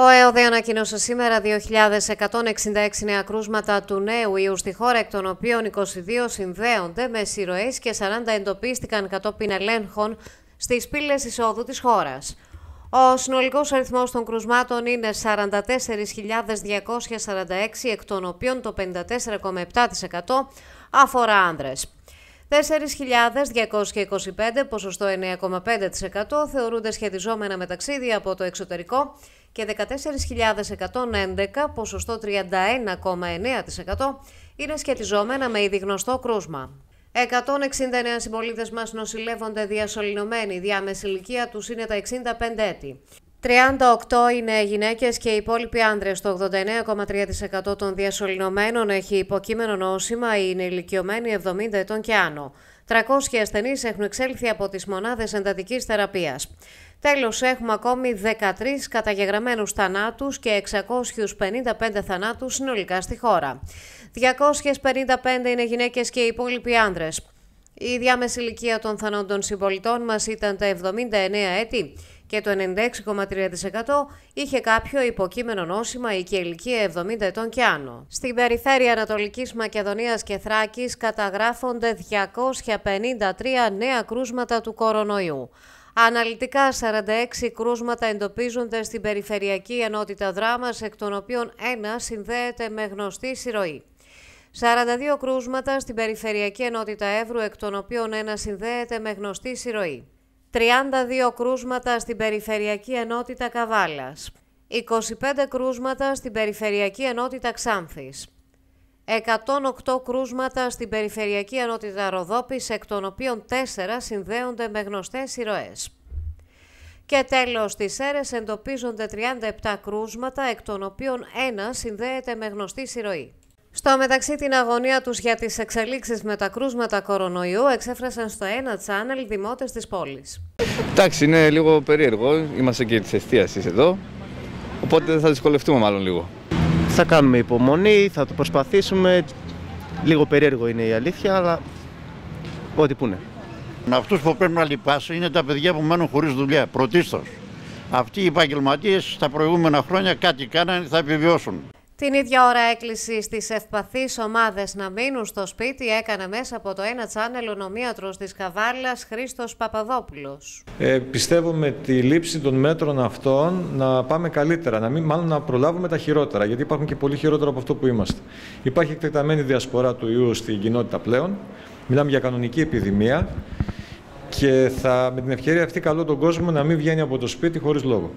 Ο ΕΟΔΕ ανακοίνωσε σήμερα 2.166 νέα κρούσματα του νέου ιού στη χώρα, εκ των οποίων 22 συνδέονται με συρροές και 40 εντοπίστηκαν κατόπιν ελέγχων στις πύλες εισόδου της χώρας. Ο συνολικός αριθμός των κρουσμάτων είναι 44.246, εκ των οποίων το 54,7% αφορά άνδρες. 4.225 ποσοστό 9,5% θεωρούνται σχετιζόμενα με ταξίδια από το εξωτερικό και 14.111 ποσοστό 31,9% είναι σχετιζόμενα με ήδη γνωστό κρούσμα. 169 συμπολίτες μας νοσηλεύονται διασωληνωμένοι. Η διάμεση ηλικία τους είναι τα 65 έτη. 38 είναι γυναίκες και οι υπόλοιποι άνδρες. Το 89,3% των διασωληνωμένων έχει υποκείμενο νόσημα ή είναι ηλικιωμένοι 70 ετών και άνω. 300 ασθενείς έχουν εξέλθει από τις μονάδες εντατικής θεραπείας. Τέλος, έχουμε ακόμη 13 καταγεγραμμένους θανάτους και 655 θανάτους συνολικά στη χώρα. 255 είναι γυναίκες και οι υπόλοιποι άνδρες. Η διάμεση ηλικία των θανόντων συμπολιτών μας ήταν τα 79 έτη και το 96,3% είχε κάποιο υποκείμενο νόσημα ή και ηλικία 70 ετών και άνω. Στην περιφέρεια Ανατολικής Μακεδονίας και Θράκης καταγράφονται 253 νέα κρούσματα του κορονοϊού. Αναλυτικά 46 κρούσματα εντοπίζονται στην Περιφερειακή Ενότητα Δράμας, εκ των οποίων ένα συνδέεται με γνωστή συρροή. 42 κρούσματα στην Περιφερειακή Ενότητα Εύρου, εκ των οποίων ένα συνδέεται με γνωστή συρροή. 32 κρούσματα στην Περιφερειακή Ενότητα Καβάλας, 25 κρούσματα στην Περιφερειακή Ενότητα Ξάνθης, 108 κρούσματα στην Περιφερειακή Ενότητα Ροδόπης, εκ των οποίων 4 συνδέονται με γνωστές ηρωές. Και τέλος, στις ΣΕΡΕΣ εντοπίζονται 37 κρούσματα, εκ των οποίων ένα συνδέεται με γνωστή συρροή. Στο μεταξύ την αγωνία τους για τις εξελίξεις με τα κρούσματα κορονοϊού εξέφρασαν στο ένα channel δημότες της πόλης. Εντάξει, είναι λίγο περίεργο. Είμαστε και της εστίασης εδώ, οπότε θα δυσκολευτούμε μάλλον λίγο. Θα κάνουμε υπομονή, θα το προσπαθήσουμε. Λίγο περίεργο είναι η αλήθεια, αλλά ό,τι πούνε. Αυτούς που πρέπει να λυπάσουν είναι τα παιδιά που μένουν χωρίς δουλειά, πρωτίστως. Αυτοί οι επαγγελματίες τα προηγούμενα χρόνια κάτι κάνανε, θα επιβιώσουν. Την ίδια ώρα έκκληση στις ευπαθείς ομάδες να μείνουν στο σπίτι έκανε μέσα από το ένα τσάνελ ο νομίατρος της Καβάλας Χρήστος Παπαδόπουλος. Ε, πιστεύω με τη λήψη των μέτρων αυτών να πάμε καλύτερα, να μην, μάλλον να προλάβουμε τα χειρότερα, γιατί υπάρχουν και πολύ χειρότερα από αυτό που είμαστε. Υπάρχει εκτεταμένη διασπορά του ιού στην κοινότητα πλέον, μιλάμε για κανονική επιδημία και θα, με την ευκαιρία αυτή καλώ τον κόσμο να μην βγαίνει από το σπίτι χωρίς λόγο.